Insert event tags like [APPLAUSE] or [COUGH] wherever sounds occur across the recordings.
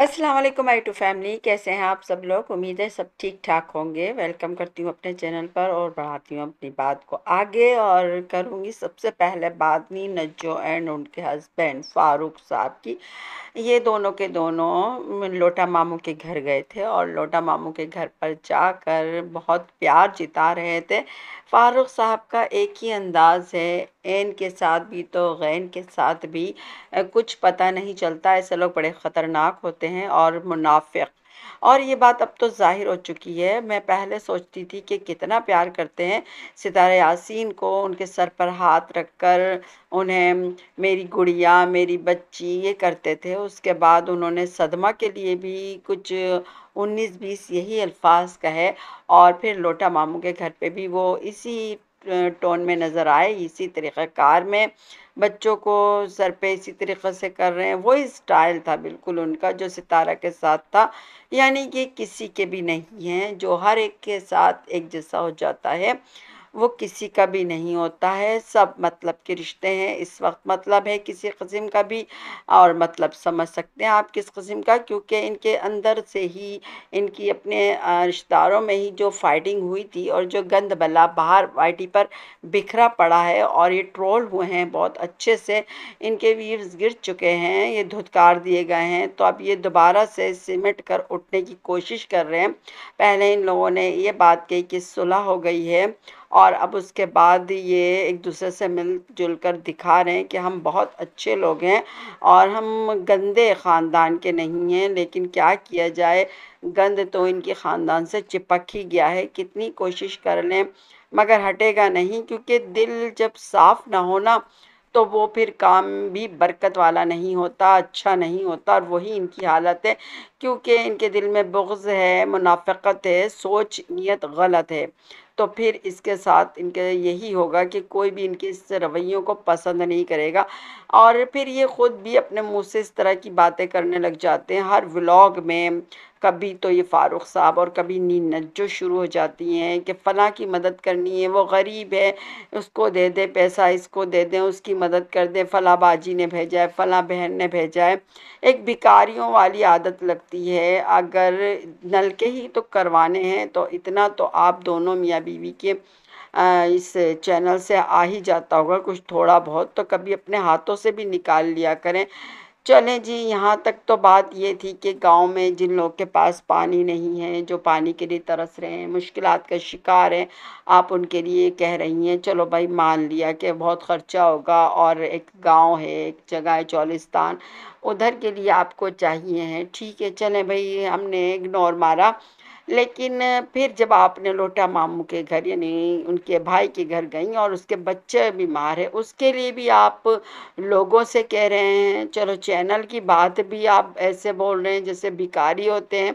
अस्सलाम वालेकुम आई to family कैसे हैं आप सब लोग उम्मीद है सब ठीक ठाक होंगे वेलकम करती हूँ अपने चैनल पर और बढ़ाती हूँ अपनी बात को आगे और करूँगी सबसे पहले बात नी नज्जो एंड उनके हस्बैंड फारूक साहब की ये दोनों के दोनों लोटा मामू के घर गए थे और लोटा मामू के घर पर जाकर बहुत प्यार जिता रहे थे फारूक साहब का एक ही अंदाज़ है एन के साथ भी तो गैन के साथ भी कुछ पता नहीं चलता ऐसे लोग बड़े ख़तरनाक होते होते हैं और मुनाफिक और ये बात अब तो ज़ाहिर हो चुकी है मैं पहले सोचती थी कि कितना प्यार करते हैं सितारे यासीन को उनके सर पर हाथ रख कर उन्हें मेरी गुड़िया मेरी बच्ची ये करते थे उसके बाद उन्होंने सदमा के लिए भी कुछ उन्नीस बीस यही अल्फाज कहे और फिर लोटा मामू के घर पे भी वो इसी टोन में नज़र आए इसी तरीक़ार में बच्चों को सर पे इसी तरीक़े से कर रहे हैं वही स्टाइल था बिल्कुल उनका जो सितारा के साथ था यानी कि किसी के भी नहीं हैं जो हर एक के साथ एक जैसा हो जाता है वो किसी का भी नहीं होता है सब मतलब के रिश्ते हैं इस वक्त मतलब है किसी कस्म का भी और मतलब समझ सकते हैं आप किस कस्म का क्योंकि इनके अंदर से ही इनकी अपने रिश्तेदारों में ही जो फाइटिंग हुई थी और जो गंद बला बाहर वाइटी पर बिखरा पड़ा है और ये ट्रोल हुए हैं बहुत अच्छे से इनके वीर्स गिर चुके हैं ये धुतकार दिए गए हैं तो अब ये दोबारा से सिमट कर उठने की कोशिश कर रहे हैं पहले इन लोगों ने ये बात कही कि सुलह हो गई है और अब उसके बाद ये एक दूसरे से मिल जुल कर दिखा रहे हैं कि हम बहुत अच्छे लोग हैं और हम गंदे ख़ानदान के नहीं हैं लेकिन क्या किया जाए गंद तो इनके ख़ानदान से चिपक ही गया है कितनी कोशिश कर लें मगर हटेगा नहीं क्योंकि दिल जब साफ़ ना होना तो वो फिर काम भी बरकत वाला नहीं होता अच्छा नहीं होता और वही इनकी हालत है क्योंकि इनके दिल में बुग्ज़ है मुनाफ़त है सोच नियत गलत है तो फिर इसके साथ इनके यही होगा कि कोई भी इनके इस रवैयों को पसंद नहीं करेगा और फिर ये ख़ुद भी अपने मुंह से इस तरह की बातें करने लग जाते हैं हर व्लॉग में कभी तो ये फ़ारूक साहब और कभी नीन जो शुरू हो जाती हैं कि फ़लाँ की मदद करनी है वो गरीब है उसको दे दे पैसा इसको दे दें उसकी मदद कर दें फ़लाँ बाजी ने भेजा है फ़लाँ बहन ने भेजा है एक भिकारियों वाली आदत लगती है अगर नलके ही तो करवाने हैं तो इतना तो आप दोनों मियाँ बीवी के इस चैनल से आ ही जाता होगा कुछ थोड़ा बहुत तो कभी अपने हाथों से भी निकाल लिया करें चलें जी यहाँ तक तो बात ये थी कि गांव में जिन लोग के पास पानी नहीं है जो पानी के लिए तरस रहे हैं मुश्किल का शिकार हैं आप उनके लिए कह रही हैं चलो भाई मान लिया कि बहुत ख़र्चा होगा और एक गांव है एक जगह है चौलिस्तान उधर के लिए आपको चाहिए हैं ठीक है चलें भाई हमने इग्नोर मारा लेकिन फिर जब आपने लोटा मामू के घर यानी उनके भाई के घर गई और उसके बच्चे बीमार है उसके लिए भी आप लोगों से कह रहे हैं चलो चैनल की बात भी आप ऐसे बोल रहे हैं जैसे भिकारी होते हैं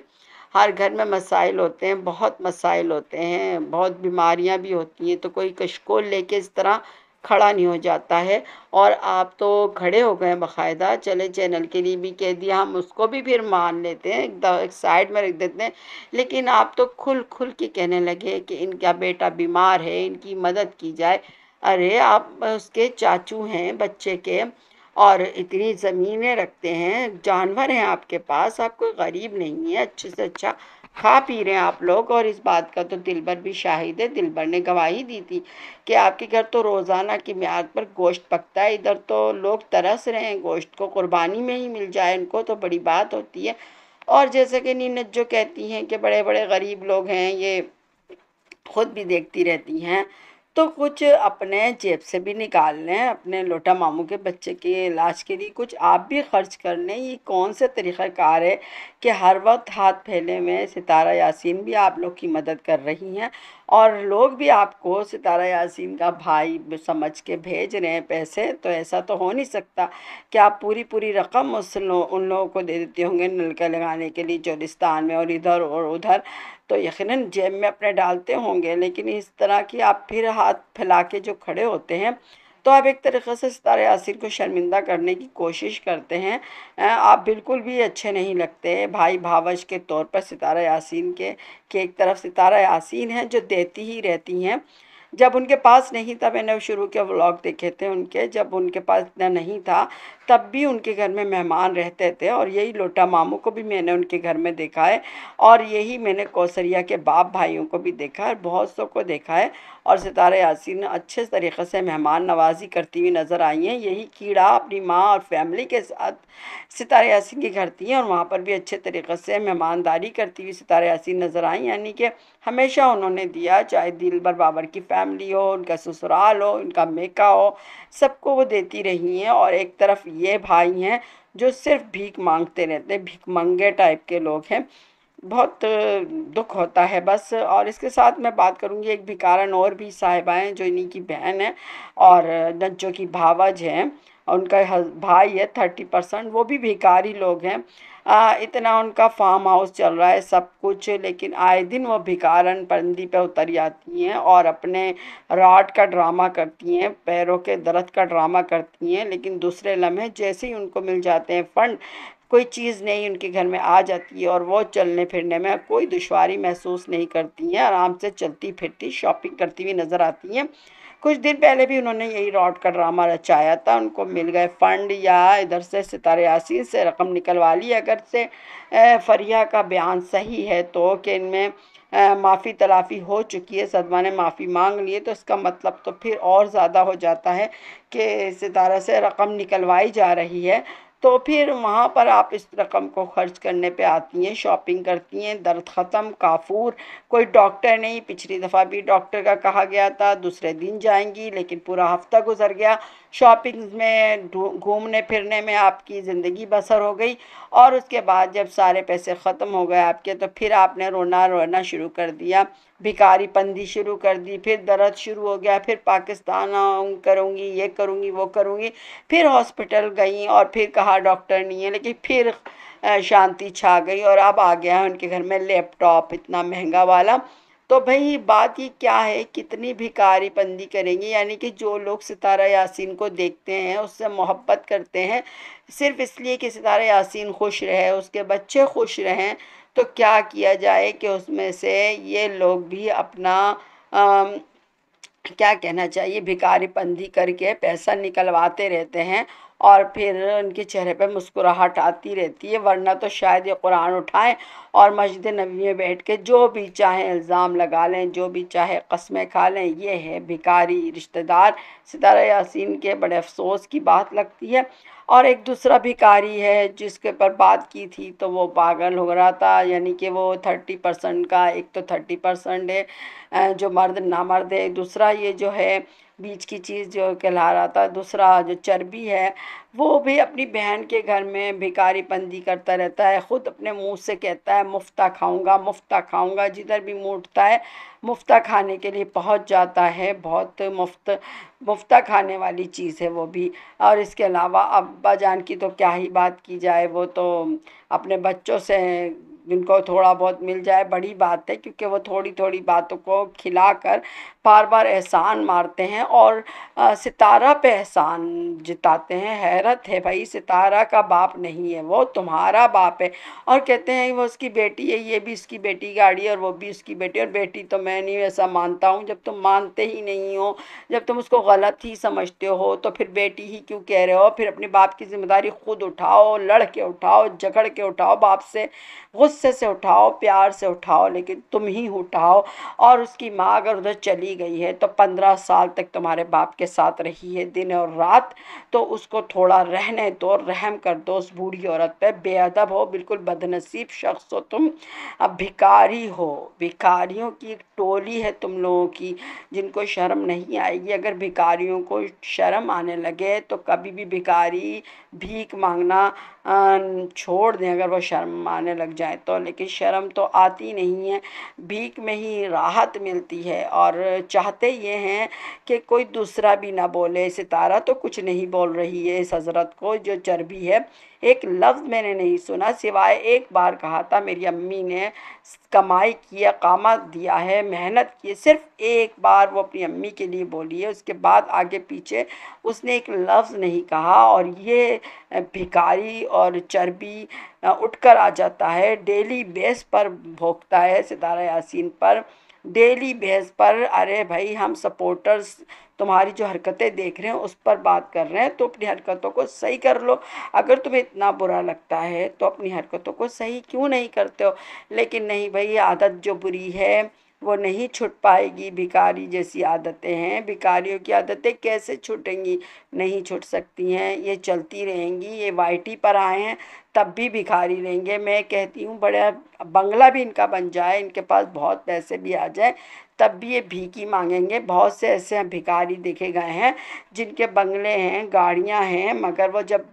हर घर में मसाइल होते हैं बहुत मसाइल होते हैं बहुत बीमारियां भी होती हैं तो कोई कशकोल लेके इस तरह खड़ा नहीं हो जाता है और आप तो खड़े हो गए बाकायदा चले चैनल के लिए भी कह दिया हम उसको भी फिर मान लेते हैं एक, साइड में रख देते हैं लेकिन आप तो खुल खुल के कहने लगे कि इनका बेटा बीमार है इनकी मदद की जाए अरे आप उसके चाचू हैं बच्चे के और इतनी ज़मीनें रखते हैं जानवर हैं आपके पास आप कोई गरीब नहीं है अच्छे से अच्छा खा पी रहे हैं आप लोग और इस बात का तो दिलबर भी शाहिद है दिलबर ने गवाही दी थी कि आपके घर तो रोज़ाना की म्याद पर गोश्त पकता है इधर तो लोग तरस रहे हैं गोश्त को कुर्बानी में ही मिल जाए इनको तो बड़ी बात होती है और जैसे कि नीनत जो कहती हैं कि बड़े बड़े गरीब लोग हैं ये खुद भी देखती रहती हैं तो कुछ अपने जेब से भी निकाल लें अपने लोटा मामू के बच्चे के इलाज के लिए कुछ आप भी खर्च कर लें ये कौन सा तरीक़ाकार है कि हर वक्त हाथ फैले में सितारा यासीन भी आप लोग की मदद कर रही हैं और लोग भी आपको सितारा यासीन का भाई समझ के भेज रहे हैं पैसे तो ऐसा तो हो नहीं सकता कि आप पूरी पूरी रकम उस लो, उन लोगों को दे देते होंगे नलका लगाने के लिए चोलिस्तान में और इधर और उधर तो यकीनन जेब में अपने डालते होंगे लेकिन इस तरह की आप फिर हाथ फैला के जो खड़े होते हैं तो आप एक तरीक़े से सितारे आसिर को शर्मिंदा करने की कोशिश करते हैं आप बिल्कुल भी अच्छे नहीं लगते भाई भावज के तौर पर सितारा यासिन के के एक तरफ सितारा यासिन है जो देती ही रहती हैं जब उनके पास नहीं था मैंने शुरू के व्लॉग देखे थे उनके जब उनके पास इतना नहीं था तब भी उनके घर में मेहमान रहते थे और यही लोटा मामू को भी मैंने उनके घर में देखा है और यही मैंने कौसरिया के बाप भाइयों को भी देखा है बहुत सौ को देखा है और सितारे यासिन अच्छे तरीक़े से मेहमान नवाजी करती हुई नज़र आई हैं यही कीड़ा अपनी माँ और फैमिली के साथ सितारे यासिन की घर थी और वहाँ पर भी अच्छे तरीक़े से मेहमानदारी करती हुई सितारे यासिन नज़र आई यानी कि हमेशा उन्होंने दिया चाहे दिलबर बाबर की फैमिली हो उनका ससुराल हो उनका मेका हो सबको वो देती रही हैं और एक तरफ ये भाई हैं जो सिर्फ भीख मांगते रहते भीख मंगे टाइप के लोग हैं बहुत दुख होता है बस और इसके साथ मैं बात करूंगी एक भिकारन और भी साहिबाएँ हैं जो इन्हीं की बहन है और नज्जो की भावज हैं उनका भाई है थर्टी परसेंट वो भी भिखारी लोग हैं आ, इतना उनका फार्म हाउस चल रहा है सब कुछ लेकिन आए दिन वो भिकारन परंदी पे उतर जाती हैं और अपने राट का ड्रामा करती हैं पैरों के दर्द का ड्रामा करती हैं लेकिन दूसरे लम्हे जैसे ही उनको मिल जाते हैं फंड कोई चीज़ नहीं उनके घर में आ जाती है और वो चलने फिरने में कोई दुशारी महसूस नहीं करती हैं आराम से चलती फिरती शॉपिंग करती हुई नज़र आती हैं कुछ दिन पहले भी उन्होंने यही रॉड का ड्रामा रचाया था उनको मिल गए फंड या इधर से सितारे यासीन से रकम निकलवा ली अगर से फरिया का बयान सही है तो कि इनमें माफ़ी तलाफ़ी हो चुकी है सदमा ने माफ़ी मांग ली है तो इसका मतलब तो फिर और ज़्यादा हो जाता है कि सितारा से रकम निकलवाई जा रही है तो फिर वहाँ पर आप इस रकम को खर्च करने पे आती हैं शॉपिंग करती हैं दर्द ख़त्म काफूर कोई डॉक्टर नहीं पिछली दफ़ा भी डॉक्टर का कहा गया था दूसरे दिन जाएंगी लेकिन पूरा हफ्ता गुजर गया शॉपिंग में घूमने फिरने में आपकी ज़िंदगी बसर हो गई और उसके बाद जब सारे पैसे ख़त्म हो गए आपके तो फिर आपने रोना रोना शुरू कर दिया भिकारी पंदी शुरू कर दी फिर दर्द शुरू हो गया फिर पाकिस्तान करूँगी ये करूँगी वो करूँगी फिर हॉस्पिटल गई और फिर कहा कहा डॉक्टर नहीं है लेकिन फिर शांति छा गई और अब आ गया है उनके घर में लैपटॉप इतना महंगा वाला तो भाई बात ये क्या है कितनी भिकारी पंदी करेंगे यानी कि जो लोग सितारा यासीन को देखते हैं उससे मोहब्बत करते हैं सिर्फ इसलिए कि सितारा यासीन खुश रहे उसके बच्चे खुश रहें तो क्या किया जाए कि उसमें से ये लोग भी अपना आ, क्या कहना चाहिए भिकारी पंदी करके पैसा निकलवाते रहते हैं और फिर उनके चेहरे पर मुस्कुराहट आती रहती है वरना तो शायद ये कुरान उठाएं और मस्जिद नबी में बैठ के जो भी चाहे इल्ज़ाम लगा लें जो भी चाहे कस्में खा लें ये है भिकारी रिश्तेदार सितारा यासीन के बड़े अफसोस की बात लगती है और एक दूसरा भिकारी है जिसके पर बात की थी तो वो पागल हो रहा था यानी कि वो थर्टी परसेंट का एक तो थर्टी परसेंट है जो मर्द ना मर्द है दूसरा ये जो है बीच की चीज़ जो कहला रहा था दूसरा जो चर्बी है वो भी अपनी बहन के घर में भिकारी पंदी करता रहता है ख़ुद अपने मुंह से कहता है मुफ्ता खाऊंगा मुफ्ता खाऊंगा जिधर भी मुँह उठता है मुफ्ता खाने के लिए पहुंच जाता है बहुत मुफ्त मुफ्ता खाने वाली चीज़ है वो भी और इसके अलावा अब्बा जान की तो क्या ही बात की जाए वो तो अपने बच्चों से जिनको थोड़ा बहुत मिल जाए बड़ी बात है क्योंकि वो थोड़ी थोड़ी बातों को खिलाकर बार बार एहसान मारते हैं और सितारा पे एहसान जिताते हैं हैरत है भाई सितारा का बाप नहीं है वो तुम्हारा बाप है और कहते हैं वो उसकी बेटी है ये भी उसकी बेटी गाड़ी है और वो भी उसकी बेटी और बेटी तो मैं नहीं ऐसा मानता हूँ जब तुम मानते ही नहीं हो जब तुम उसको गलत ही समझते हो तो फिर बेटी ही क्यों कह रहे हो फिर अपने बाप की जिम्मेदारी खुद उठाओ लड़ के उठाओ झगड़ के उठाओ बाप से गुस्से गुस्से से उठाओ प्यार से उठाओ लेकिन तुम ही उठाओ और उसकी माँ अगर उधर चली गई है तो पंद्रह साल तक तुम्हारे बाप के साथ रही है दिन और रात तो उसको थोड़ा रहने दो रहम कर दो उस बूढ़ी औरत पे बेअदब हो बिल्कुल बदनसीब शख्स हो तुम अब भिकारी हो भिकारियों की एक टोली है तुम लोगों की जिनको शर्म नहीं आएगी अगर भिकारियों को शर्म आने लगे तो कभी भी भिकारी भीख मांगना छोड़ दें अगर वो शर्म आने लग जाए तो। तो लेकिन शर्म तो आती नहीं है भीख में ही राहत मिलती है और चाहते ये हैं कि कोई दूसरा भी ना बोले सितारा तो कुछ नहीं बोल रही है इस हज़रत को जो चर्बी है एक लफ्ज़ मैंने नहीं सुना सिवाय एक बार कहा था मेरी अम्मी ने कमाई किया कामा दिया है मेहनत की सिर्फ एक बार वो अपनी अम्मी के लिए बोली है उसके बाद आगे पीछे उसने एक लफ्ज़ नहीं कहा और ये भिकारी और चर्बी उठकर आ जाता है डेली बेस पर भोगता है सितारा यासीन पर डेली बेस पर अरे भाई हम सपोर्टर्स तुम्हारी जो हरकतें देख रहे हैं उस पर बात कर रहे हैं तो अपनी हरकतों को सही कर लो अगर तुम्हें इतना बुरा लगता है तो अपनी हरकतों को सही क्यों नहीं करते हो लेकिन नहीं भाई आदत जो बुरी है वो नहीं छुट पाएगी भिकारी जैसी आदतें हैं भिकारियों की आदतें कैसे छूटेंगी नहीं छूट सकती हैं ये चलती रहेंगी ये वाइटी पर आए हैं तब भी भिखारी रहेंगे मैं कहती हूँ बड़ा बंगला भी इनका बन जाए इनके पास बहुत पैसे भी आ जाए तब भी ये भीखी मांगेंगे बहुत से ऐसे भिखारी देखे गए हैं जिनके बंगले हैं गाड़ियाँ हैं मगर वो जब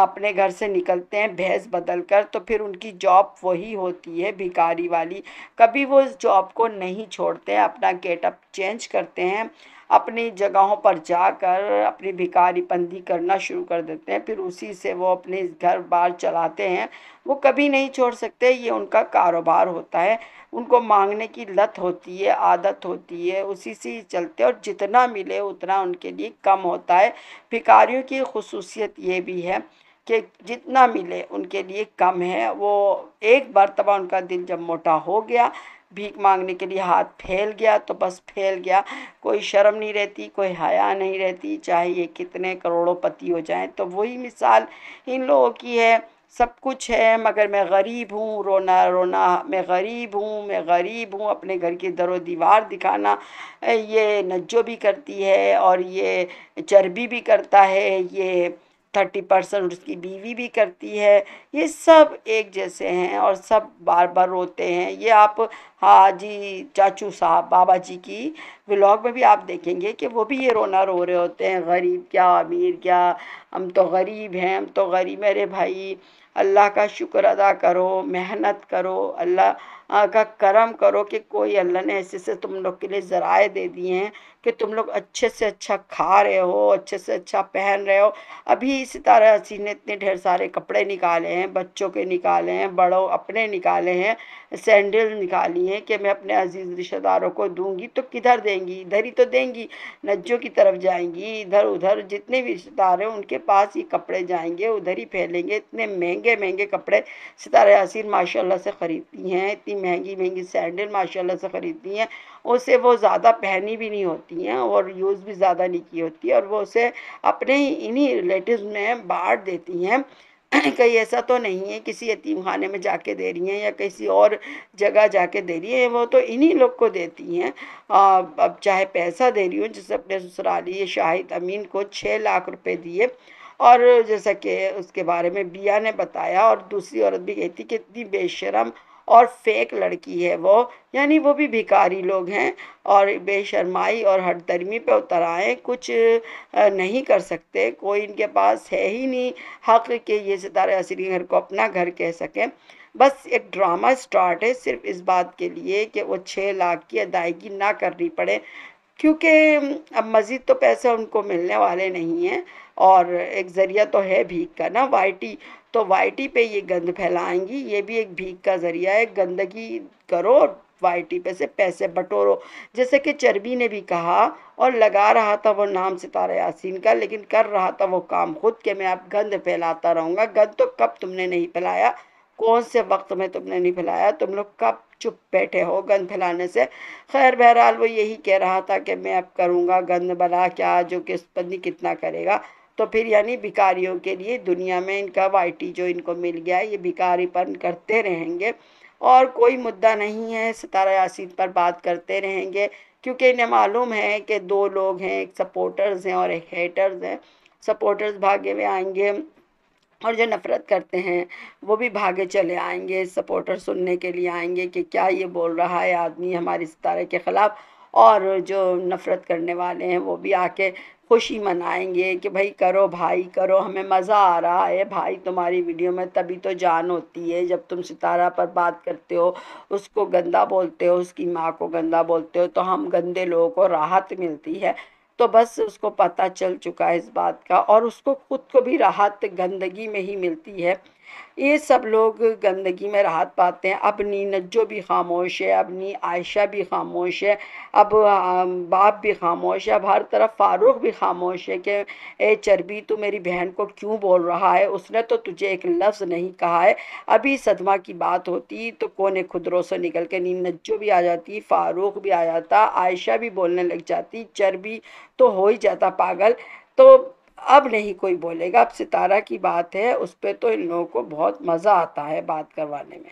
अपने घर से निकलते हैं भैंस बदल कर तो फिर उनकी जॉब वही होती है भिखारी वाली कभी वो उस जॉब को नहीं छोड़ते अपना गेटअप चेंज करते हैं अपनी जगहों पर जाकर अपनी भिकारी पंदी करना शुरू कर देते हैं फिर उसी से वो अपने घर बार चलाते हैं वो कभी नहीं छोड़ सकते ये उनका कारोबार होता है उनको मांगने की लत होती है आदत होती है उसी से ही चलते और जितना मिले उतना उनके लिए कम होता है भिकारियों की खसूसियत ये भी है कि जितना मिले उनके लिए कम है वो एक मरतबा उनका दिल जब मोटा हो गया भीख मांगने के लिए हाथ फैल गया तो बस फैल गया कोई शर्म नहीं रहती कोई हया नहीं रहती चाहे ये कितने करोड़ों पति हो जाएं तो वही मिसाल इन लोगों की है सब कुछ है मगर मैं गरीब हूँ रोना रोना मैं गरीब हूँ मैं गरीब हूँ अपने घर की दर दीवार दिखाना ये नज्जो भी करती है और ये चर्बी भी करता है ये थर्टी परसेंट उसकी बीवी भी करती है ये सब एक जैसे हैं और सब बार बार रोते हैं ये आप हाजी चाचू साहब बाबा जी की व्लॉग में भी आप देखेंगे कि वो भी ये रोना रो रहे होते हैं गरीब क्या अमीर क्या हम तो गरीब हैं हम तो गरीब मेरे भाई अल्लाह का शुक्र अदा करो मेहनत करो अल्लाह का करम करो कि कोई अल्लाह ने ऐसे से तुम लोग के लिए ज़राए दे दिए हैं कि तुम लोग अच्छे से अच्छा खा रहे हो अच्छे से अच्छा पहन रहे हो अभी सितारा हसी ने इतने ढेर सारे कपड़े निकाले हैं बच्चों के निकाले हैं बड़ों अपने निकाले हैं सैंडल निकाली हैं कि मैं अपने अजीज़ रिश्तेदारों को दूंगी तो किधर देंगी इधर ही तो देंगी नज्जों की तरफ जाएंगी इधर उधर जितने भी रिश्तेदार हैं उनके पास ही कपड़े जाएंगे उधर ही फैलेंगे इतने महंगे महंगे कपड़े सितारे यासिर माशाल्लाह से ख़रीदती हैं इतनी महंगी महंगी सैंडल माशाल्लाह से ख़रीदती हैं उसे वो ज़्यादा पहनी भी नहीं होती हैं और यूज़ भी ज़्यादा नहीं की होती और वो उसे अपने ही इन्हीं रिलेटिव में बांट देती हैं [CLEARS THROAT] कहीं ऐसा तो नहीं है किसी यतीम खाने में जाके दे रही हैं या किसी और जगह जाके दे रही है वो तो इन्हीं लोग को देती हैं अब चाहे पैसा दे रही हूँ जैसे अपने ससुराली शाहिद अमीन को छः लाख रुपए दिए और जैसा कि उसके बारे में बिया ने बताया और दूसरी औरत भी कहती कि इतनी बेशरम और फेक लड़की है वो यानी वो भी भिकारी लोग हैं और बेशरमाई और हटदर्मी पे उतर आए कुछ नहीं कर सकते कोई इनके पास है ही नहीं हक के ये सितारे असली घर को अपना घर कह सकें बस एक ड्रामा स्टार्ट है सिर्फ इस बात के लिए कि वो छः लाख की अदायगी ना करनी पड़े क्योंकि अब मज़ीद तो पैसे उनको मिलने वाले नहीं हैं और एक ज़रिया तो है भीख का ना वाई टी तो वाइटी पे ये गंद फैलाएंगी ये भी एक भीख का ज़रिया है गंदगी करो वाइटी पे से पैसे बटोरो जैसे कि चर्बी ने भी कहा और लगा रहा था वो नाम सितारा यासीन का लेकिन कर रहा था वो काम खुद के मैं अब गंद फैलाता रहूँगा गंद तो कब तुमने नहीं फैलाया कौन से वक्त में तुमने नहीं फैलाया तुम लोग कब चुप बैठे हो गंद फैलाने से खैर बहरहाल वो यही कह रहा था कि मैं अब करूँगा गंद बला क्या जो कि पत्नी कितना करेगा तो फिर यानी भिकारियों के लिए दुनिया में इनका वाइटी जो इनको मिल गया ये भिकारीपन करते रहेंगे और कोई मुद्दा नहीं है सितारा यासीन पर बात करते रहेंगे क्योंकि इन्हें मालूम है कि दो लोग हैं एक सपोर्टर्स हैं और एक हेटर्स हैं सपोर्टर्स भागे में आएंगे और जो नफ़रत करते हैं वो भी भागे चले आएंगे सपोर्टर सुनने के लिए आएंगे कि क्या ये बोल रहा है आदमी हमारे सितारे के ख़िलाफ़ और जो नफ़रत करने वाले हैं वो भी आके खुशी मनाएंगे कि भाई करो भाई करो हमें मज़ा आ रहा है भाई तुम्हारी वीडियो में तभी तो जान होती है जब तुम सितारा पर बात करते हो उसको गंदा बोलते हो उसकी माँ को गंदा बोलते हो तो हम गंदे लोगों को राहत मिलती है तो बस उसको पता चल चुका है इस बात का और उसको खुद को भी राहत गंदगी में ही मिलती है ये सब लोग गंदगी में राहत पाते हैं नी नज्जो भी खामोश है अब नी आयशा भी खामोश है अब बाप भी खामोश है अब हर तरफ फ़ारूक भी खामोश है कि ए चर्बी तू मेरी बहन को क्यों बोल रहा है उसने तो तुझे एक लफ्ज़ नहीं कहा है अभी सदमा की बात होती तो कोने खुदरों से निकल के नी नज्जो भी आ जाती फ़ारूक भी आ जाता आयशा भी बोलने लग जाती चर्बी तो हो ही जाता पागल तो अब नहीं कोई बोलेगा अब सितारा की बात है उस पर तो इन लोगों को बहुत मज़ा आता है बात करवाने में